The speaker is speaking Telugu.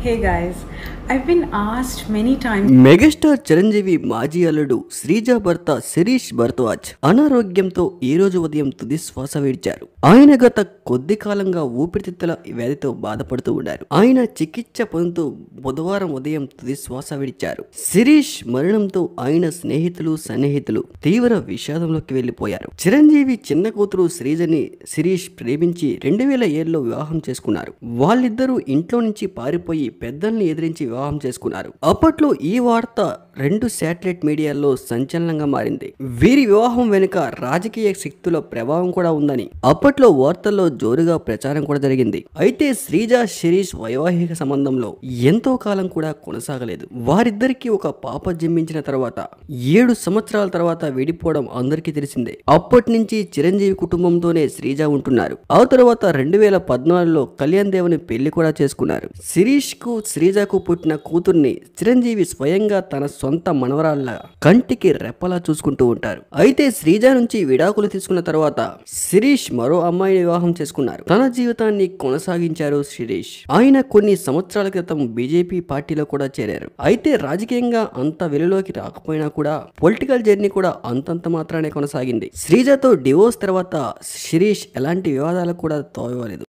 Hey guys, I been asked many times megastar Chiranjeevi మాజీ అల్లుడు శ్రీజ భర్త శిరీష్ భరద్వాజ్ అనారోగ్యంతో ఈ రోజు ఉదయం తుది శ్వాస విడిచారు ఆయన గత కొద్ది కాలంగా ఊపిరితిత్తుల వ్యాధితో బాధపడుతూ ఉన్నారు ఆయన చికిత్స పొందుతూ బుధవారం ఉదయం తుది శ్వాస విడిచారు శిరీష్ మరణంతో ఆయన స్నేహితులు సన్నిహితులు తీవ్ర విషాదంలోకి వెళ్లిపోయారు చిరంజీవి చిన్న కూతురు శ్రీజని శిరీష్ ప్రేమించి రెండు వేల ఏడులో వివాహం చేసుకున్నారు వాళ్ళిద్దరూ ఇంట్లో నుంచి పారిపోయి పెద్దల్ని ఎదిరించి గురించి వివాహం చేసుకున్నారు అప్పట్లో ఈ వార్త రెండు శాటిలైట్ మీడియాల్లో సంచలనంగా మారింది వీరి వివాహం వెనుక రాజకీయ శక్తుల ప్రభావం కూడా ఉందని అప్పట్లో వార్తల్లో జోరుగా ప్రచారం కూడా జరిగింది అయితే శ్రీజ శిరీష్ వైవాహిక సంబంధంలో ఎంతో కాలం కూడా కొనసాగలేదు వారిద్దరికి ఒక పాప జన్మించిన తర్వాత ఏడు సంవత్సరాల తర్వాత విడిపోవడం అందరికీ తెలిసిందే అప్పటి నుంచి చిరంజీవి కుటుంబంతోనే శ్రీజ ఉంటున్నారు ఆ తర్వాత రెండు వేల పద్నాలుగులో కళ్యాణ్ దేవుని పెళ్లి కూడా చేసుకున్నారు శిరీష్ కు శ్రీజకు పుట్టిన కూతుర్ని చిరంజీవి స్వయంగా తన సొంత మనవరాళ్ళ కంటికి రెప్పలా చూసుకుంటూ ఉంటారు అయితే శ్రీజ నుంచి విడాకులు తీసుకున్న తర్వాత శిరీష్ మరో అమ్మాయిని వివాహం చేసుకున్నారు తన జీవితాన్ని కొనసాగించారు శిరీష్ ఆయన కొన్ని సంవత్సరాల క్రితం బీజేపీ పార్టీలో కూడా చేరారు అయితే రాజకీయంగా అంత వెలులోకి రాకపోయినా కూడా పొలిటికల్ జర్నీ కూడా అంతంత మాత్రానే కొనసాగింది శ్రీజతో డివోర్స్ తర్వాత శిరీష్ ఎలాంటి వివాదాలకు కూడా తోవలేదు